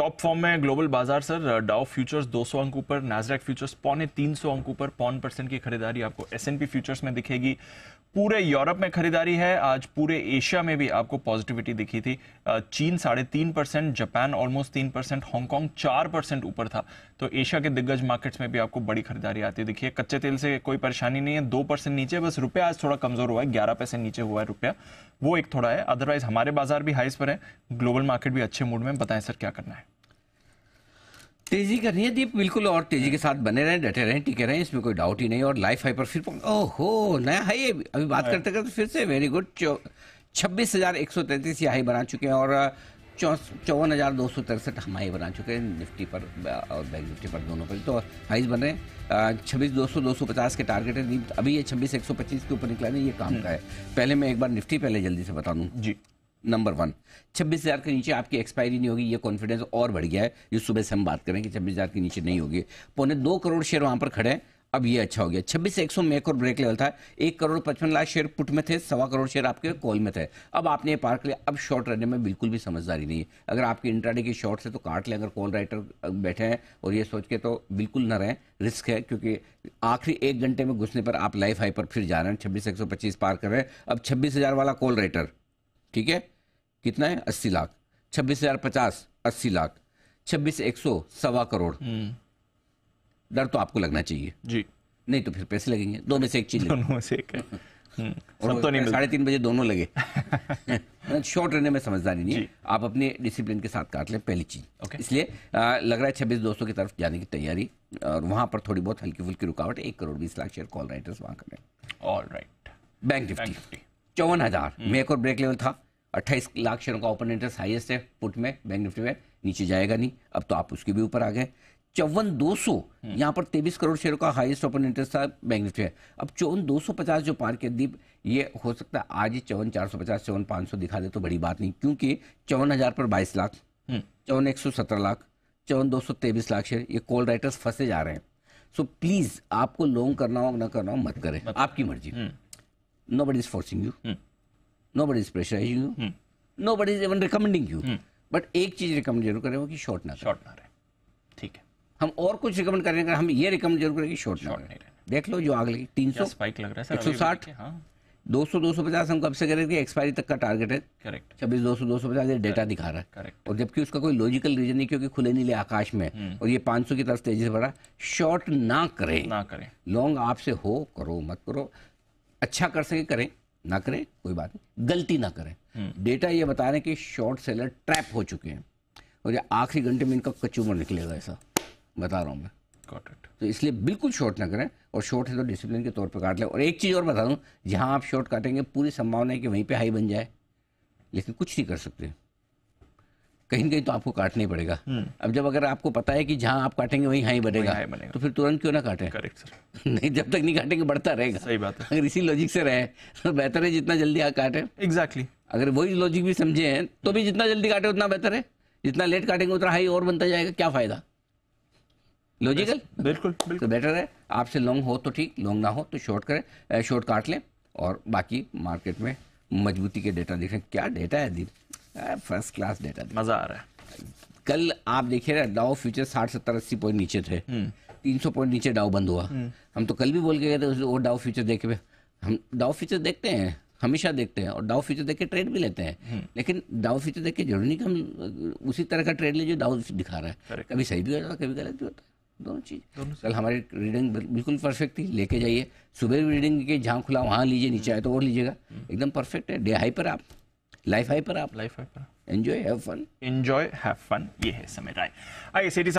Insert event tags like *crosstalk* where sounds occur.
Top form में global बाजार सर डाउ फ्यूचर्स 200 अंक ऊपर नाजरैक फ्यूचर्स पौने 300 अंक ऊपर पौन परसेंट की खरीदारी आपको एस फ्यूचर्स में दिखेगी पूरे यूरोप में खरीदारी है आज पूरे एशिया में भी आपको पॉजिटिविटी दिखी थी uh, चीन साढ़े तीन परसेंट जापान ऑलमोस्ट तीन परसेंट हांगकॉन्ग चार परसेंट ऊपर था तो एशिया के दिग्गज मार्केट्स में भी आपको बड़ी खरीदारी आती दिखी है कच्चे तेल से कोई परेशानी नहीं है दो परसेंट नीचे बस रुपया आज थोड़ा कमजोर हुआ है ग्यारह पैसे नीचे हुआ है रुपया वो एक थोड़ा है अदरवाइज हमारे बाजार भी हाइस पर है ग्लोबल मार्केट भी अच्छे मूड में बताएं सर क्या करना है तेजी करनी है दीप बिल्कुल और तेजी के साथ बने रहें डटे रहें टिके रहें इसमें कोई डाउट ही नहीं और लाइफ हाई पर फिर ओहो नया हाई अभी बात हाँ। करते करते फिर से वेरी गुड छब्बीस हजार एक सौ तैंतीस हाई बना चुके हैं और चौवन हज़ार दो सौ तिरसठ हम हाई बना चुके हैं निफ्टी पर और बैंक निफ्टी पर दोनों पर तो हाइज बन रहे हैं छब्बीस दो सौ दो सौ पचास के टारगेट है दीप अभी ये छब्बीस एक सौ पच्चीस के ऊपर निकला नहीं ये काम हम्म। का है पहले मैं एक बार निफ्टी पहले जल्दी से बता दूँ जी नंबर वन छब्बीस हज़ार के नीचे आपकी एक्सपायरी नहीं होगी ये कॉन्फिडेंस और बढ़ गया है जो सुबह से हम बात करें कि छब्बीस हज़ार के नीचे नहीं होगी पौने दो करोड़ शेयर वहाँ पर खड़े हैं अब ये अच्छा हो गया छब्बीस से एक सौ मेक और ब्रेक लेवल था एक करोड़ पचपन लाख शेयर पुट में थे सवा करोड़ शेयर आपके कॉल में थे अब आपने ये पार कर लिया अब शॉर्ट रहने में बिल्कुल भी समझदारी नहीं है अगर आपके इंट्राडे की शॉर्ट है तो काट लें अगर कॉल राइटर बैठे हैं और ये सोच के तो बिल्कुल न रहें रिस्क है क्योंकि आखिरी एक घंटे में घुसने पर आप लाइफ हाई पर फिर जा रहे हैं छब्बीस एक सौ पच्चीस पार कर रहे हैं अब छब्बीस हज़ार वाला कॉल राइटर ठीक है कितना है अस्सी लाख छब्बीस हजार पचास अस्सी लाख छब्बीस एक सौ सवा करोड़ हम्म। डर तो आपको लगना चाहिए जी नहीं तो फिर पैसे लगेंगे दो में से एक चीज दोनों से एक और तो नहीं साढ़े तीन बजे दोनों लगे शॉर्ट *laughs* मतलब रहने में समझदारी नहीं है आप अपने डिसिप्लिन के साथ काट लें पहली चीज okay. इसलिए लग रहा है छब्बीस दोस्तों की तरफ जाने की तैयारी और वहां पर थोड़ी बहुत हल्की फुल्की रुकावट एक करोड़ बीस लाख शेयर कॉल राइटर्स वहां करें ऑल राइट बैंक निफ्टी चौवन हजार मेक और ब्रेक लेवल था अट्ठाईस लाख शेयरों का ओपन इंटरेस्ट हाईएस्ट है पुट में बैंक निफ्टी में नीचे जाएगा नहीं अब तो आप उसके भी ऊपर आ गए चौवन दो सौ हम्म। यहाँ पर तेईस करोड़ शेयरों का हाईएस्ट ओपन इंटरेस्ट था बैंक निफ्टी में अब चौवन दो सौ पचास जो पार के दीप ये हो सकता है आज ही चौवन चार सौ पचास चौवन पाँच सौ दिखा दे तो बड़ी बात नहीं क्योंकि चौवन हजार पर बाईस लाख हम्म। चौवन एक सौ सत्रह लाख चौवन दो सौ तेईस लाख शेयर ये कॉल राइटर्स फंसे जा रहे हैं सो प्लीज़ आपको लॉन्ग करना हो ना करना हो मत करें आपकी मर्जी hmm. nobody is forcing you hmm. nobody is pressurizing you hmm. nobody is even recommending you but hmm. एक चीज रिकमेंड जरूर करें वो कि शॉर्ट ना शॉर्ट ना रहे ठीक है हम और कुछ रिकमेंड करने का हम ये रिकमेंड जरूर करेंगे कि शॉर्ट नहीं रहे देख लो जो आग लगी तीन सौ स्पाइक लग रहा है एक सौ साठ हाँ। दो सौ दो सौ पचास हम कब से कह रहे थे एक्सपायरी तक का टारगेट है करेक्ट छब्बीस दो सौ दो सौ पचास ये डेटा दिखा रहा है करेक्ट और जबकि उसका कोई लॉजिकल रीजन नहीं क्योंकि खुले नीले आकाश में hmm. और ये पांच सौ की तरफ तेजी से बढ़ा शॉर्ट ना करें ना करें लॉन्ग आपसे हो करो मत करो अच्छा कर सके करें ना करें कोई बात नहीं गलती ना करें हम्म। डेटा ये बता रहे हैं कि शॉर्ट सेलर ट्रैप हो चुके हैं और ये आखिरी घंटे में इनका कचूमर निकलेगा ऐसा बता रहा हूँ मैं तो इसलिए बिल्कुल शॉर्ट ना करें और शॉर्ट है तो डिसिप्लिन के तौर पर काट लें और एक चीज़ और बता दूँ जहाँ आप शॉर्ट काटेंगे पूरी संभावना है कि वहीं पर हाई बन जाए लेकिन कुछ नहीं कर सकते कहीं ना कहीं तो आपको काटना ही पड़ेगा हम्म। अब जब अगर आपको पता है कि जहाँ आप काटेंगे वहीं हाई बढ़ेगा हाँ तो फिर तुरंत क्यों ना काटें करेक्ट सर *laughs* नहीं जब तक नहीं काटेंगे बढ़ता रहेगा सही बात है अगर इसी लॉजिक से रहे तो बेहतर है जितना जल्दी आप काटें एग्जैक्टली अगर वही लॉजिक भी समझे हैं तो भी जितना जल्दी काटे उतना बेहतर है जितना लेट काटेंगे उतना हाई और बनता जाएगा क्या फायदा लॉजिकल बिल्कुल *laughs* तो बेटर है आपसे लॉन्ग हो तो ठीक लॉन्ग ना हो तो शॉर्ट करें शॉर्ट काट लें और बाकी मार्केट में मजबूती के डेटा देखें क्या डेटा है दीप फर्स्ट क्लास डेटा मजा आ रहा है कल आप देखिए रहे डाउ फ्यूचर साठ सत्तर अस्सी पॉइंट नीचे थे हम्म। तीन सौ पॉइंट नीचे डाउ बंद हुआ हम्म। हम तो कल भी बोल के गए थे वो डाउ फ्यूचर देखे हम डाउ फ्यूचर देखते हैं हमेशा देखते हैं और डाउ फ्यूचर देख के ट्रेड भी लेते हैं हम्म। लेकिन डाउ फ्यूचर देख के जरूरी नहीं कि हम उसी तरह का ट्रेड ले जो डाउ दिखा रहा है कभी सही भी हो जाता है कभी गलत भी होता है दोनों चीज़ कल हमारी रीडिंग बिल्कुल परफेक्ट थी लेके जाइए सुबह भी रीडिंग के जहाँ खुला वहाँ लीजिए नीचे आए तो और लीजिएगा एकदम परफेक्ट है डे हाई पर आप लाइफ हाई पर आप लाइफ हाई पर enjoy have fun enjoy have fun ये है समय राय आइए